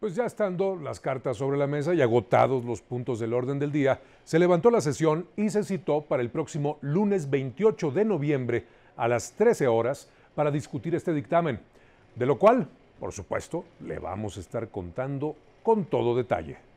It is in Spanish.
Pues ya estando las cartas sobre la mesa y agotados los puntos del orden del día, se levantó la sesión y se citó para el próximo lunes 28 de noviembre a las 13 horas para discutir este dictamen, de lo cual, por supuesto, le vamos a estar contando con todo detalle.